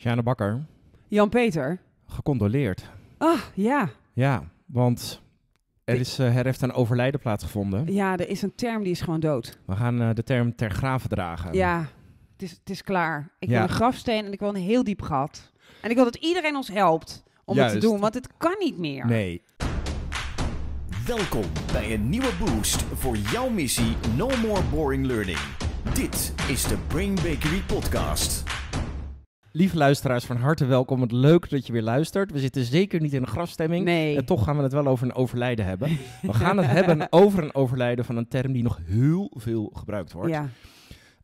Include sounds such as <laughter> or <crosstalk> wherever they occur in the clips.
Sjane Bakker. Jan-Peter. Gecondoleerd. Ah, ja. Ja, want er, is, eh, er heeft een overlijden plaatsgevonden. Ja, er is een term die is gewoon dood. We gaan eh, de term ter graven dragen. Ja, het is, het is klaar. Ik ja. wil een grafsteen en ik wil een heel diep gat. En ik wil dat iedereen ons helpt om het te doen, want het kan niet meer. Nee. Welkom bij een nieuwe boost voor jouw missie No More Boring Learning. Dit is de Brain Bakery Podcast. Lieve luisteraars, van harte welkom. Het leuk dat je weer luistert. We zitten zeker niet in een grafstemming. Nee. En toch gaan we het wel over een overlijden hebben. We gaan het hebben <laughs> over een overlijden van een term die nog heel veel gebruikt wordt. Ja.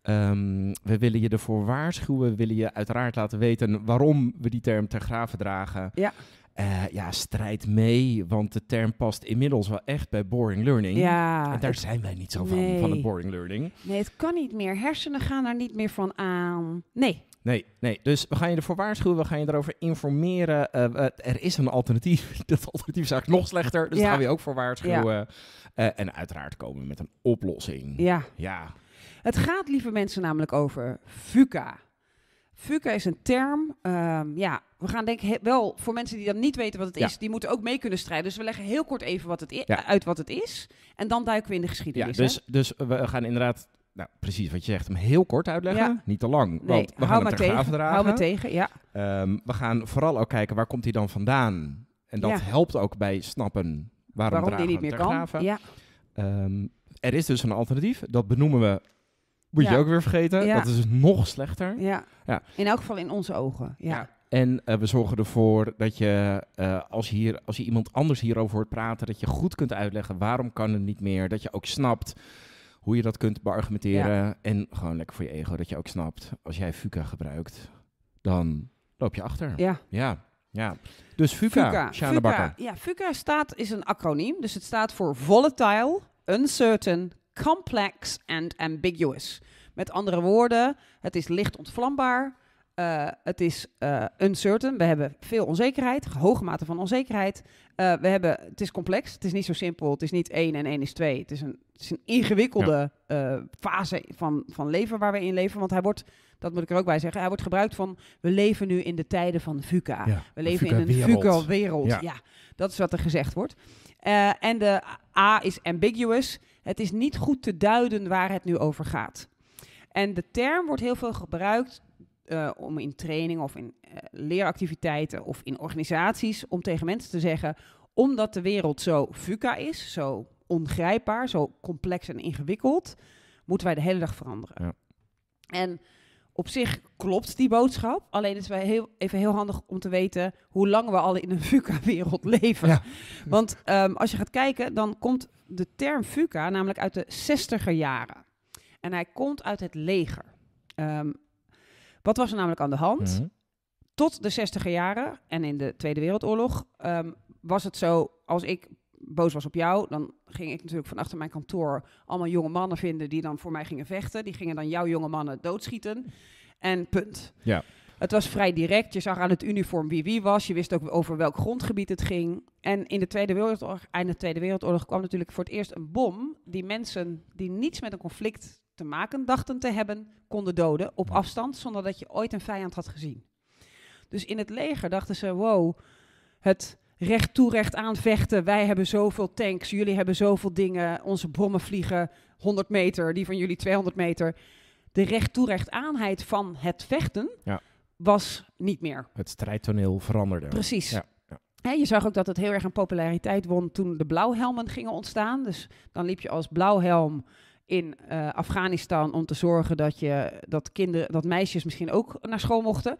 Ehm, we willen je ervoor waarschuwen. We willen je uiteraard laten weten waarom we die term ter graven dragen. Ja. Eh, ja, strijd mee, want de term past inmiddels wel echt bij boring learning. Ja, en daar zijn wij niet zo van, van het boring learning. Nee, het kan niet meer. Hersenen gaan daar niet meer van aan. Nee. Nee, nee. Dus we gaan je ervoor waarschuwen, we gaan je erover informeren. Eh, er is een alternatief. <laughs> Dat alternatief is eigenlijk nog slechter, dus daar gaan we je ook voor waarschuwen. Eh, en uiteraard komen we met een oplossing. Ja. ja. Het gaat, lieve mensen, namelijk over VUCA. VUCA is een term. Ehm, ja, we gaan denk ik wel voor mensen die dan niet weten wat het is, die moeten ook mee kunnen strijden. Dus we leggen heel kort even wat het uit wat het is. En dan duiken we in de geschiedenis. Ja, dus, dus we gaan inderdaad nou, precies wat je zegt. Hem heel kort uitleggen, niet te lang. want we gaan hem me tegen, ja. Ehm, we gaan vooral ook kijken, waar komt hij dan vandaan? En dat helpt ook bij snappen waarom, waarom die niet meer kan. Ja. Ehm, er is dus een alternatief. Dat benoemen we, moet je ook weer vergeten. Dat is dus nog slechter. Ja. In elk geval in onze ogen, ja. En eh, we zorgen ervoor dat je, eh, als, hier, als je iemand anders hierover hoort praten, dat je goed kunt uitleggen waarom kan het niet meer. Dat je ook snapt hoe je dat kunt beargumenteren. En gewoon lekker voor je ego, dat je ook snapt, als jij FUCA gebruikt, dan loop je achter. Ja. Ja. ja. Dus FUCA, FUCA, Bakker. Ja, FUCA staat, is een acroniem, dus het staat voor Volatile, Uncertain, Complex and Ambiguous. Met andere woorden, het is licht ontvlambaar, eh, het is eh, uncertain. We hebben veel onzekerheid, hoge mate van onzekerheid. Eh, we hebben, het is complex, het is niet zo simpel. Het is niet één en één is twee. Het is een, het is een ingewikkelde fase van, van leven waar we in leven. Want hij wordt, dat moet ik er ook bij zeggen, hij wordt gebruikt van... we leven nu in de tijden van VUCA. we leven in een VUCA-wereld. Ja. ja. dat is wat er gezegd wordt. en de A is ambiguous. Het is niet goed te duiden waar het nu over gaat. En de term wordt heel veel gebruikt eh, om in training of in eh, leeractiviteiten of in organisaties om tegen mensen te zeggen, omdat de wereld zo VUCA is, zo ongrijpbaar, zo complex en ingewikkeld, moeten wij de hele dag veranderen. Ja. En op zich klopt die boodschap. Alleen het is heel, even heel handig om te weten hoe lang we al in een VUCA-wereld <laughs> leven. Want ehm, als je gaat kijken, dan komt de term VUCA namelijk uit de zestiger jaren. En hij komt uit het leger. Ehm, wat was er namelijk aan de hand? Mhm. Tot de 60 jaren en in de Tweede Wereldoorlog ehm, was het zo, als ik boos was op jou, dan ging ik natuurlijk van achter mijn kantoor allemaal jonge mannen vinden die dan voor mij gingen vechten. Die gingen dan jouw jonge mannen doodschieten. En punt. Ja. Het was vrij direct. Je zag aan het uniform wie wie was. Je wist ook over welk grondgebied het ging. En in de Tweede Wereldoorlog, de Tweede Wereldoorlog kwam natuurlijk voor het eerst een bom die mensen die niets met een conflict te maken dachten te hebben, konden doden op afstand zonder dat je ooit een vijand had gezien. Dus in het leger dachten ze: wow, het recht toe recht aan vechten. Wij hebben zoveel tanks, jullie hebben zoveel dingen. Onze bommen vliegen 100 meter, die van jullie 200 meter. De recht toe recht aanheid van het vechten was niet meer. Het strijdtoneel veranderde. Precies. Ja. je zag ook dat het heel erg aan populariteit won toen de blauwhelmen gingen ontstaan. Dus dan liep je als blauwhelm in eh, Afghanistan om te zorgen dat, je, dat, kinderen, dat meisjes misschien ook naar school mochten.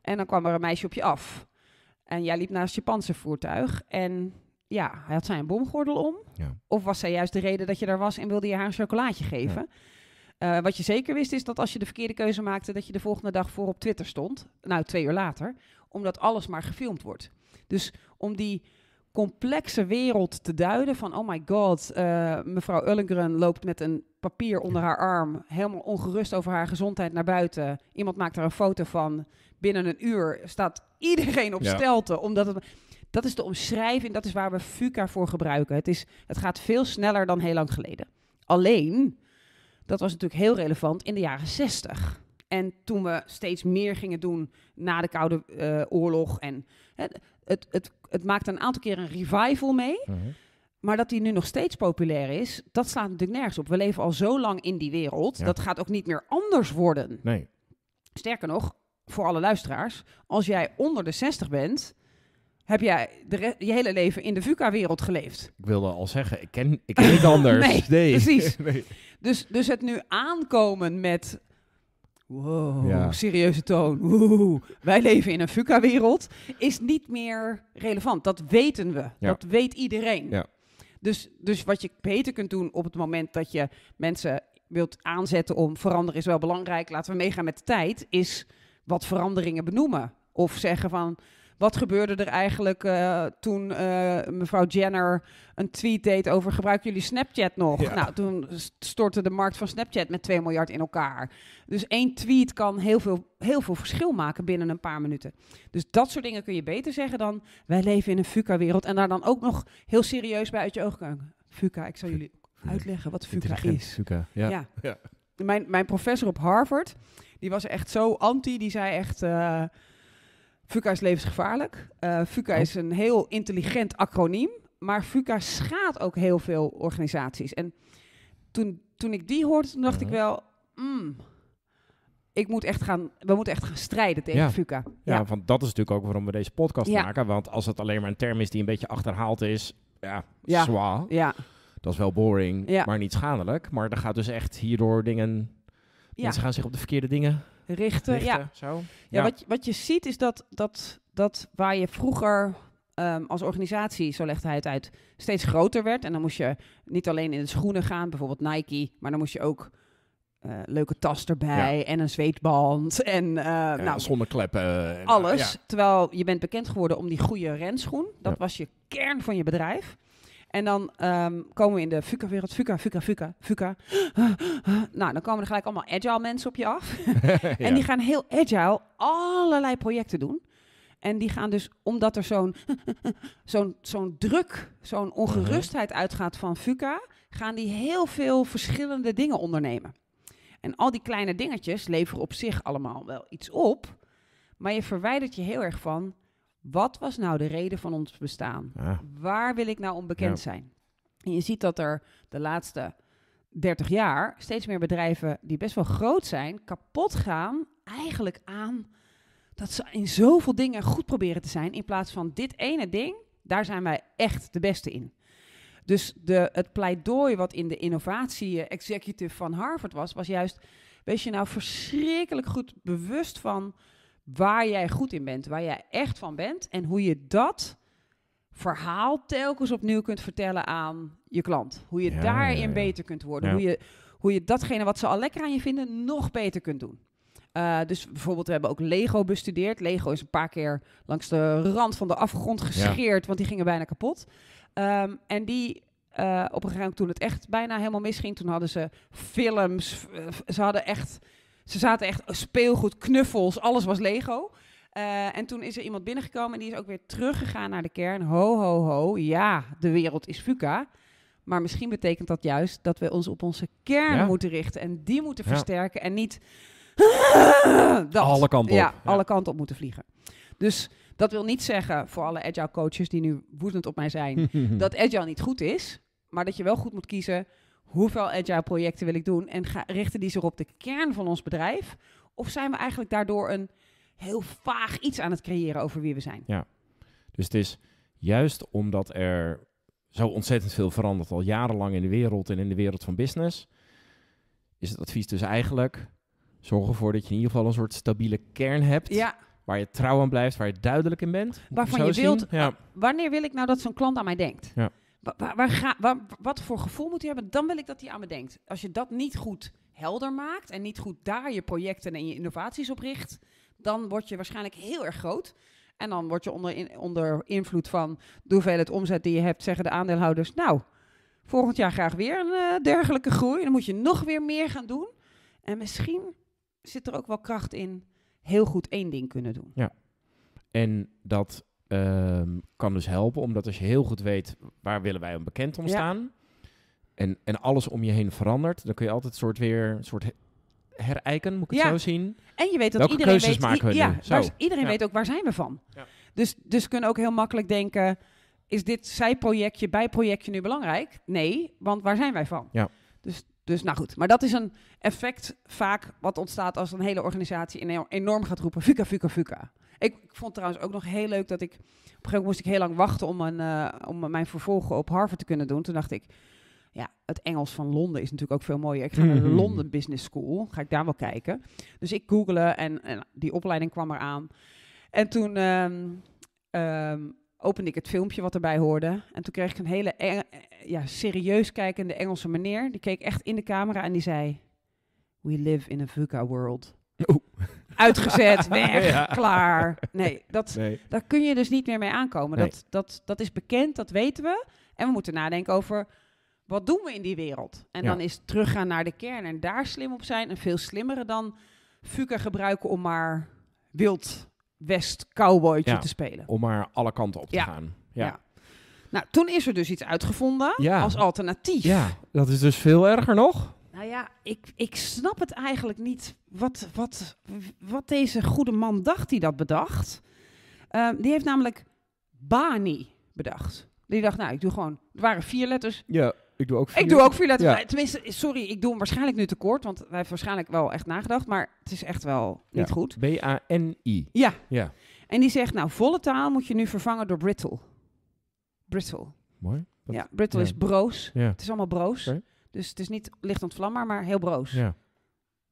En dan kwam er een meisje op je af. En jij liep naast je panzervoertuig. En ja, had zij een bomgordel om? Ja. Of was zij juist de reden dat je daar was en wilde je haar een chocolaatje geven? Eh, wat je zeker wist is dat als je de verkeerde keuze maakte, dat je de volgende dag voor op Twitter stond. Nou, twee uur later. Omdat alles maar gefilmd wordt. Dus om die complexe wereld te duiden. Van oh my god, eh, mevrouw Ullengren loopt met een papier onder haar arm, helemaal ongerust over haar gezondheid naar buiten. Iemand maakt er een foto van. Binnen een uur staat iedereen op ja. stelte, omdat het. Dat is de omschrijving, dat is waar we FUCA voor gebruiken. Het, is, het gaat veel sneller dan heel lang geleden. Alleen, dat was natuurlijk heel relevant in de jaren 60. En toen we steeds meer gingen doen na de Koude eh, Oorlog. En het, het, het, het maakte een aantal keer een revival mee. Mhm. Maar dat die nu nog steeds populair is, dat slaat natuurlijk nergens op. We leven al zo lang in die wereld. Dat gaat ook niet meer anders worden. Nee. Sterker nog, voor alle luisteraars, als jij onder de 60 bent, heb jij de je hele leven in de VUCA-wereld geleefd. Ik wilde al zeggen, ik ken, ik ken niet <laughs> anders. nee, precies. <laughs> nee. Dus, dus het nu aankomen met Wow, serieuze toon. Wij leven in een FUCA-wereld. Is niet meer relevant. Dat weten we. Dat weet iedereen. Ja. Dus, dus wat je beter kunt doen op het moment dat je mensen wilt aanzetten om veranderen is wel belangrijk, laten we meegaan met de tijd, is wat veranderingen benoemen. Of zeggen van, wat gebeurde er eigenlijk eh, toen eh, mevrouw Jenner een tweet deed over gebruiken jullie Snapchat nog? Nou, toen stortte de markt van Snapchat met 2 miljard in elkaar. Dus één tweet kan heel veel, heel veel verschil maken binnen een paar minuten. Dus dat soort dingen kun je beter zeggen dan wij leven in een FUCA-wereld en daar dan ook nog heel serieus bij uit je oog kijken. FUCA, ik zal jullie uitleggen wat FUCA is. FUCA, ja. ja. ja. Mijn, mijn professor op Harvard, die was echt zo anti, die zei echt... Eh, FUCA is levensgevaarlijk. Uh, eh, FUCA oh. is een heel intelligent acroniem. Maar FUCA schaadt ook heel veel organisaties. En toen, toen ik die hoorde, toen dacht ik wel... Mm, ik moet echt gaan, we moeten echt gaan strijden tegen ja. FUCA. Ja, ja, want dat is natuurlijk ook waarom we deze podcast maken. Want als het alleen maar een term is die een beetje achterhaald is... Ja, ja. ja. Dat is wel boring, maar niet schadelijk. Maar er gaat dus echt hierdoor dingen... Mensen gaan zich op de verkeerde dingen richten. ja. Zo. ja, Wat, wat je ziet is dat, dat, dat waar je vroeger ehm, als organisatie, zo legde hij het uit, steeds groter werd. En dan moest je niet alleen in de schoenen gaan, bijvoorbeeld Nike, maar dan moest je ook eh, leuke tas erbij en een zweetband en uh, nou, zonnekleppen. alles. Terwijl je bent bekend geworden om die goede renschoen. Dat was je kern van je bedrijf. En dan ehm, komen we in de fuka wereld Fuka, fuka, fuka, fuka. nou, dan komen er gelijk allemaal agile mensen op je af. <laughs> <laughs> En die gaan heel agile allerlei projecten doen. En die gaan dus, omdat er zo'n <laughs> druk, zo'n ongerustheid uitgaat van fuka, gaan die heel veel verschillende dingen ondernemen. En al die kleine dingetjes leveren op zich allemaal wel iets op. Maar je verwijdert je heel erg van wat was nou de reden van ons bestaan? Waar wil ik nou onbekend zijn? En je ziet dat er de laatste 30 jaar steeds meer bedrijven die best wel groot zijn, kapot gaan eigenlijk aan dat ze in zoveel dingen goed proberen te zijn, in plaats van dit ene ding, daar zijn wij echt de beste in. Dus de, het pleidooi wat in de innovatie-executive van Harvard was, was juist, wees je nou verschrikkelijk goed bewust van waar jij goed in bent, waar jij echt van bent en hoe je dat verhaal telkens opnieuw kunt vertellen aan je klant. Hoe je daarin beter kunt worden. Hoe, je, hoe je datgene wat ze al lekker aan je vinden nog beter kunt doen. Eh, dus bijvoorbeeld, we hebben ook Lego bestudeerd. Lego is een paar keer langs de rand van de afgrond gescheerd, want die gingen bijna kapot. Ehm, en die eh, op een gegeven moment toen het echt bijna helemaal misging, toen hadden ze films. Eh, ze hadden echt ze zaten echt speelgoed, knuffels, alles was Lego. Eh, en toen is er iemand binnengekomen en die is ook weer teruggegaan naar de kern. Ho, ho, ho. Ja, de wereld is FUCA. Maar misschien betekent dat juist dat we ons op onze kern moeten richten. En die moeten versterken en niet... <laughs> dat, alle kanten op. Ja, ja, alle kanten op moeten vliegen. Dus dat wil niet zeggen voor alle agile coaches die nu woedend op mij zijn... <laughs> dat agile niet goed is. Maar dat je wel goed moet kiezen hoeveel agile projecten wil ik doen en richten die zich op de kern van ons bedrijf? Of zijn we eigenlijk daardoor een heel vaag iets aan het creëren over wie we zijn? Ja, dus het is juist omdat er zo ontzettend veel verandert al jarenlang in de wereld en in de wereld van business, is het advies dus eigenlijk zorg ervoor dat je in ieder geval een soort stabiele kern hebt. Waar je trouw aan blijft, waar je duidelijk in bent. Waarvan je wilt, wanneer wil ik nou dat zo'n klant aan mij denkt? Ja. Waar, waar ga, wat voor gevoel moet hij hebben? Dan wil ik dat hij aan me denkt. Als je dat niet goed helder maakt en niet goed daar je projecten en je innovaties op richt, dan word je waarschijnlijk heel erg groot. En dan word je onder, onder invloed van de hoeveelheid omzet die je hebt, zeggen de aandeelhouders, nou, volgend jaar graag weer een eh, dergelijke groei. Dan moet je nog weer meer gaan doen. En misschien zit er ook wel kracht in heel goed één ding kunnen doen. Ja. En dat Ehm, kan dus helpen. Omdat als je heel goed weet waar willen wij bekend om staan. En, en alles om je heen verandert. Dan kun je altijd soort weer soort herijken, moet ik het zo zien. En je weet dat iedereen weet, maken ja, nu? iedereen weet ook waar zijn we van. Dus, dus kunnen ook heel makkelijk denken, is dit zijprojectje, bijprojectje nu belangrijk? Nee, want waar zijn wij van? Ja. Dus dus nou goed, maar dat is een effect vaak wat ontstaat als een hele organisatie enorm gaat roepen: fuka, fuka, fuka. Ik, vond trouwens ook nog heel leuk dat ik. Op een gegeven moment moest ik heel lang wachten om, een, eh, om mijn vervolgen op Harvard te kunnen doen. Toen dacht ik, ja, het Engels van Londen is natuurlijk ook veel mooier. Ik ga naar de mhm. London Business School, ga ik daar wel kijken. Dus ik googelen en, die opleiding kwam eraan. En toen ehm, ehm, opende ik het filmpje wat erbij hoorde. En toen kreeg ik een hele eh, ja, serieus kijkende Engelse meneer. Die keek echt in de camera en die zei... We live in a VUCA world. Oh. Uitgezet, <laughs> weg, klaar. Nee, dat, daar kun je dus niet meer mee aankomen. Dat, dat, dat is bekend, dat weten we. En we moeten nadenken over wat doen we in die wereld? En dan is teruggaan naar de kern en daar slim op zijn. En veel slimmere dan VUCA gebruiken om maar wild West cowboytje te spelen. Om maar alle kanten op te gaan. Ja. ja. Nou, toen is er dus iets uitgevonden als alternatief. Ja, dat is dus veel erger nog. Nou ja, ik, ik snap het eigenlijk niet wat, wat, wat deze goede man dacht die dat bedacht. Ehm, die heeft namelijk Bani bedacht. Die dacht, nou, ik doe gewoon... Er waren vier letters. Ja. Ik doe ook veel. Ik doe ook veel. Eh, tenminste, sorry, ik doe hem waarschijnlijk nu tekort, want wij hebben waarschijnlijk wel echt nagedacht, maar het is echt wel niet goed. B-A-N-I. Ja. ja. En die zegt, nou, volle taal moet je nu vervangen door brittle. Brittle. Mooi. Ja, brittle is broos. Het is allemaal broos. Dus het is niet licht ontvlammer, maar heel broos. Ja.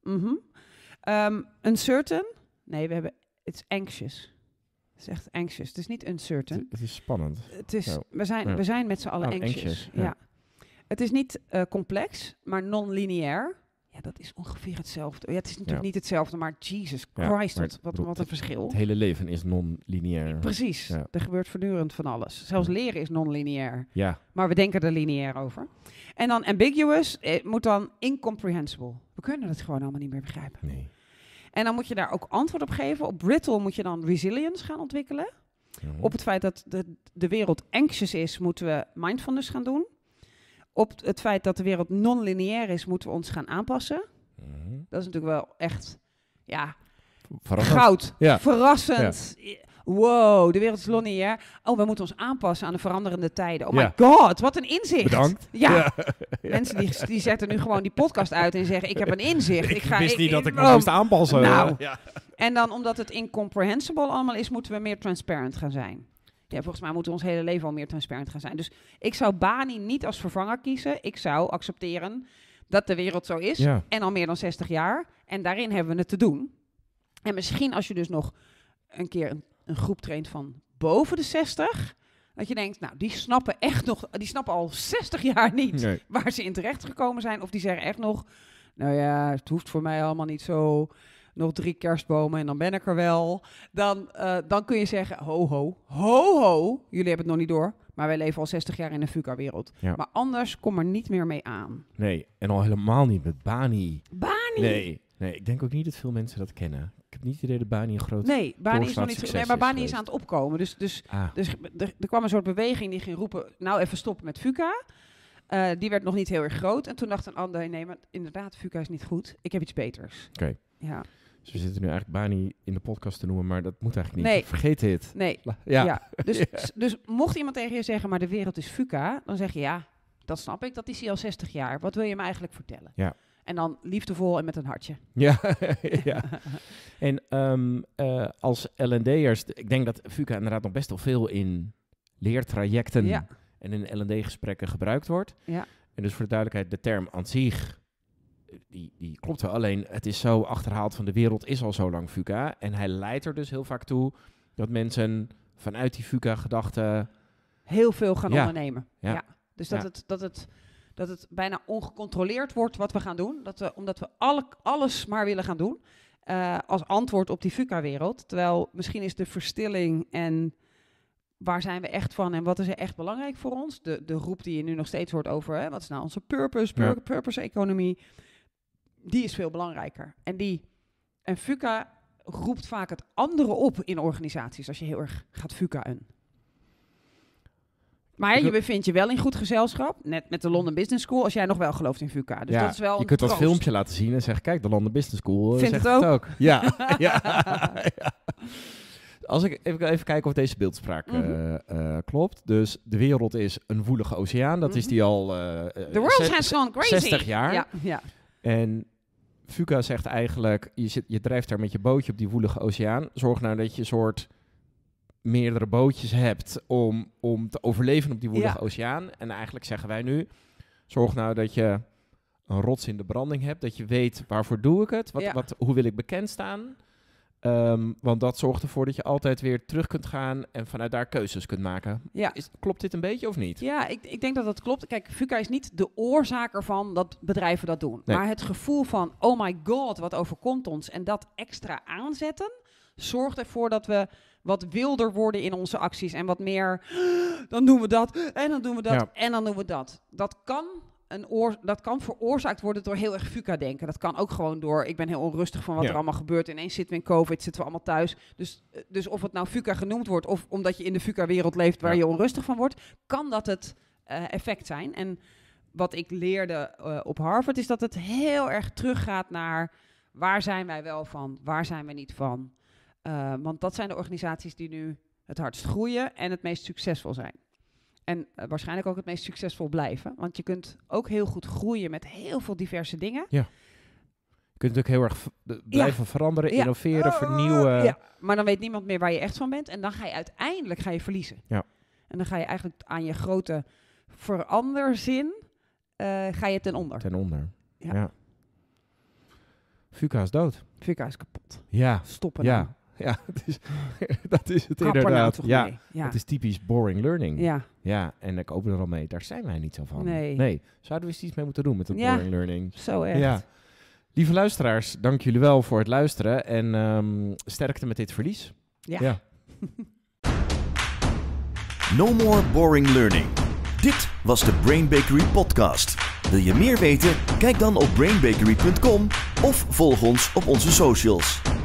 Mm -hmm. uncertain. Nee, we hebben... It's anxious. Het is echt anxious. Het is niet uncertain. Het, is spannend. Het is, we, zijn, we zijn met z'n allen oh, anxious. ja. Het is niet eh, complex, maar non-lineair. Ja, dat is ongeveer hetzelfde. Ja, het is natuurlijk niet hetzelfde, maar Jesus Christ, wat, wat, een verschil. Het hele leven is non-lineair. Precies, er gebeurt voortdurend van alles. Zelfs leren is non-lineair. Ja. Maar we denken er lineair over. En dan ambiguous eh, moet dan incomprehensible. We kunnen het gewoon allemaal niet meer begrijpen. Nee. En dan moet je daar ook antwoord op geven. Op Brittle moet je dan resilience gaan ontwikkelen. Op het feit dat de, de wereld anxious is, moeten we mindfulness gaan doen op het feit dat de wereld non-lineair is, moeten we ons gaan aanpassen. Mhm. Dat is natuurlijk wel echt, ja, goud, ja. verrassend. Ja. Wow, de wereld is lineair. Oh, we moeten ons aanpassen aan de veranderende tijden. Oh my god, wat een inzicht. Bedankt. Ja. <laughs> Mensen die, die zetten nu gewoon die podcast uit en zeggen, ik heb een inzicht. <laughs> Ik, ik ga, wist niet dat ik me moest oh. aanpassen. Nou. En dan omdat het incomprehensible allemaal is, moeten we meer transparant gaan zijn. Ja, volgens mij moeten we ons hele leven al meer transparant gaan zijn. Dus ik zou Bani niet als vervanger kiezen. Ik zou accepteren dat de wereld zo is. En al meer dan 60 jaar. En daarin hebben we het te doen. En misschien als je dus nog een keer een, een groep traint van boven de 60. Dat je denkt, nou, die snappen echt nog, die snappen al 60 jaar niet waar ze in terecht gekomen zijn. Of die zeggen echt nog, nou ja, het hoeft voor mij allemaal niet zo nog drie kerstbomen en dan ben ik er wel. Dan, eh, dan kun je zeggen, ho ho, ho ho, jullie hebben het nog niet door. Maar wij leven al 60 jaar in de VUCA-wereld. Maar anders kom er niet meer mee aan. Nee, en al helemaal niet met Bani. Bani? Nee, nee, ik denk ook niet dat veel mensen dat kennen. Ik heb niet het idee dat Bani een groot Nee, Bani is nog niet... Nee, maar Bani is, aan het opkomen. Dus, dus, ah. dus er, kwam een soort beweging die ging roepen... nou, even stoppen met VUCA. Eh, die werd nog niet heel erg groot. En toen dacht een ander, nee, maar inderdaad, VUCA is niet goed. Ik heb iets beters. Oké. Ja. Dus we zitten nu eigenlijk Bani in de podcast te noemen, maar dat moet eigenlijk niet. Vergeet dit. Nee. Ja. ja. Dus, <laughs> dus mocht iemand tegen je zeggen, maar de wereld is FUCA, dan zeg je ja, dat snap ik, dat is hij al 60 jaar. Wat wil je me eigenlijk vertellen? Ja. En dan liefdevol en met een hartje. Ja, <laughs> ja. En um, uh, als LND'ers, ik denk dat FUCA inderdaad nog best wel veel in leertrajecten en in LND-gesprekken gebruikt wordt. Ja. En dus voor de duidelijkheid, de term aan zich die, die klopt wel. Alleen het is zo achterhaald van de wereld is al zo lang Fuka, En hij leidt er dus heel vaak toe dat mensen vanuit die fuca gedachte Heel veel gaan ondernemen. Ja. Dus dat, Het, dat, het, dat het bijna ongecontroleerd wordt wat we gaan doen. Dat we, omdat we alles maar willen gaan doen. Eh, als antwoord op die fuca wereld Terwijl misschien is de verstilling en waar zijn we echt van en wat is er echt belangrijk voor ons? De, de roep die je nu nog steeds hoort over, hè, wat is nou onze purpose, purpose-economie die is veel belangrijker. En die. En FUCA roept vaak het andere op in organisaties als je heel erg gaat FUCA'en. Maar je bevindt je wel in goed gezelschap. Net met de London Business School, als jij nog wel gelooft in VUCA. Dus ja, dat is wel je kunt troost. dat filmpje laten zien en zeggen: Kijk, de London Business School. Eh, Vindt zegt het ook? Ja, <laughs> <laughs> <laughs> ja, Als ik even, even kijken of deze beeldspraak eh, mhm. eh, klopt. Dus de wereld is een woelige oceaan. Dat is mhm. die al. Uh, world has gone crazy. 60 jaar. Ja, ja. En Fuca zegt eigenlijk, je, zit, je drijft daar met je bootje op die woelige oceaan. Zorg nou dat je een soort meerdere bootjes hebt om, om te overleven op die woelige oceaan. En eigenlijk zeggen wij nu, zorg nou dat je een rots in de branding hebt. Dat je weet, waarvoor doe ik het? Wat, wat, hoe wil ik bekend staan? Ehm, want dat zorgt ervoor dat je altijd weer terug kunt gaan en vanuit daar keuzes kunt maken. Is, klopt dit een beetje of niet? Ja, ik, ik, denk dat dat klopt. Kijk, FUCA is niet de oorzaak ervan dat bedrijven dat doen. Maar het gevoel van, oh my god, wat overkomt ons? En dat extra aanzetten, zorgt ervoor dat we wat wilder worden in onze acties en wat meer, dan doen we dat en dan doen we dat en dan doen we dat. Dat kan een dat kan veroorzaakt worden door heel erg fuca denken. Dat kan ook gewoon door, ik ben heel onrustig van wat er allemaal gebeurt. Ineens zitten we in COVID, zitten we allemaal thuis. Dus, eh, dus of het nou fuca genoemd wordt, of omdat je in de fuca wereld leeft waar je onrustig van wordt, kan dat het eh, effect zijn. En wat ik leerde eh, op Harvard is dat het heel erg teruggaat naar waar zijn wij wel van, waar zijn we niet van. want dat zijn de organisaties die nu het hardst groeien en het meest succesvol zijn. En eh, waarschijnlijk ook het meest succesvol blijven. Want je kunt ook heel goed groeien met heel veel diverse dingen. Ja. Je kunt natuurlijk heel erg blijven veranderen, innoveren, ah, vernieuwen. Ja. Maar dan weet niemand meer waar je echt van bent. En dan ga je uiteindelijk ga je verliezen. Ja. En dan ga je eigenlijk aan je grote veranderzin uh, ga je ten onder. Ten onder. Ja. ja. Fuka is dood. Fuka is kapot. Ja. Stoppen. Ja. Nou. <laughs> Ja, <laughs> dat is, het nou inderdaad. Nou ja, ja, is typisch boring learning. Ja. Ja, en ik open er al mee, daar zijn wij niet zo van. Nee. nee. Zouden we eens iets mee moeten doen met het boring learning? Zo echt. Ja. Lieve luisteraars, dank jullie wel voor het luisteren en um, sterkte met dit verlies. Ja. ja. <laughs> no more boring learning. Dit was de Brain Bakery podcast. Wil je meer weten? Kijk dan op brainbakery.com of volg ons op onze socials.